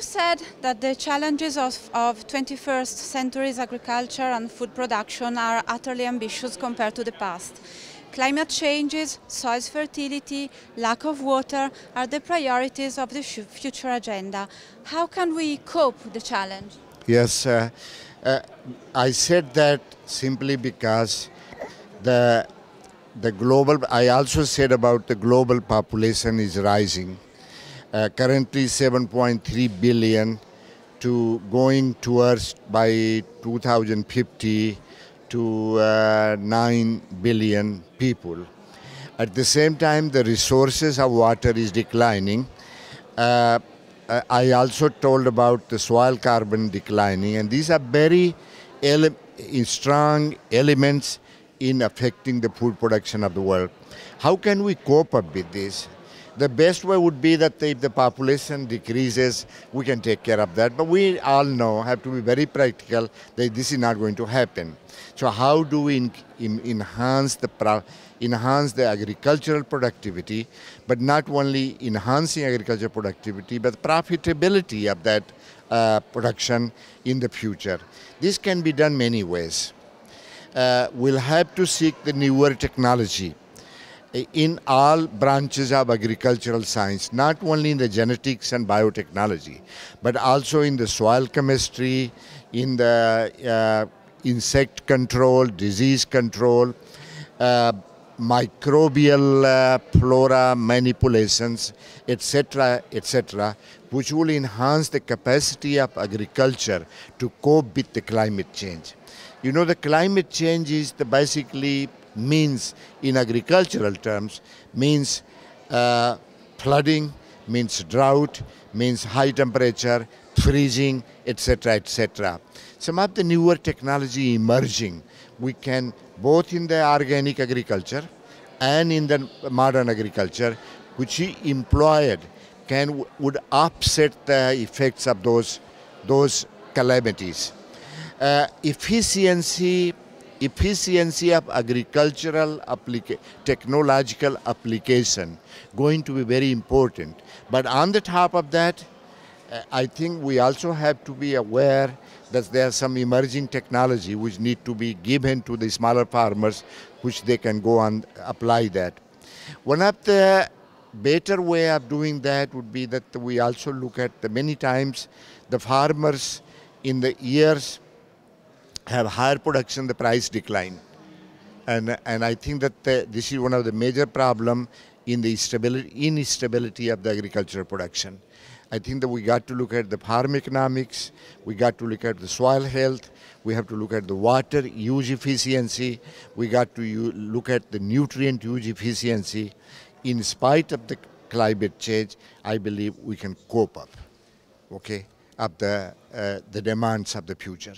you said that the challenges of, of 21st century's agriculture and food production are utterly ambitious compared to the past. Climate changes, soil fertility, lack of water are the priorities of the future agenda. How can we cope with the challenge? Yes, uh, uh, I said that simply because the the global. I also said about the global population is rising uh, currently 7.3 billion to going towards by 2050 to uh, 9 billion people. At the same time, the resources of water is declining. Uh, uh I also told about the soil carbon declining, and these are very ele strong elements in affecting the food production of the world. How can we cope up with this? The best way would be that if the population decreases, we can take care of that. But we all know, have to be very practical, that this is not going to happen. So how do we in, in, enhance the enhance the agricultural productivity, but not only enhancing agricultural productivity, but profitability of that uh, production in the future. This can be done many ways. Uh, we'll have to seek the newer technology in all branches of agricultural science, not only in the genetics and biotechnology, but also in the soil chemistry, in the uh, insect control, disease control, uh, microbial uh, flora manipulations, etc., etc., which will enhance the capacity of agriculture to cope with the climate change. You know, the climate change is the basically means in agricultural terms means uh, flooding, means drought, means high temperature, freezing, etc., etc. Some of the newer technology emerging, we can both in the organic agriculture and in the modern agriculture, which he employed, can would offset the effects of those those calamities. Uh, efficiency efficiency of agricultural applica technological application going to be very important. But on the top of that, uh, I think we also have to be aware that there are some emerging technology which need to be given to the smaller farmers, which they can go and apply that. One of the better way of doing that would be that we also look at the many times the farmers in the years have higher production, the price decline. And, and I think that the, this is one of the major problem in the stability, instability of the agricultural production. I think that we got to look at the farm economics, we got to look at the soil health, we have to look at the water use efficiency, we got to look at the nutrient use efficiency. In spite of the climate change, I believe we can cope up, okay, up the, uh, the demands of the future.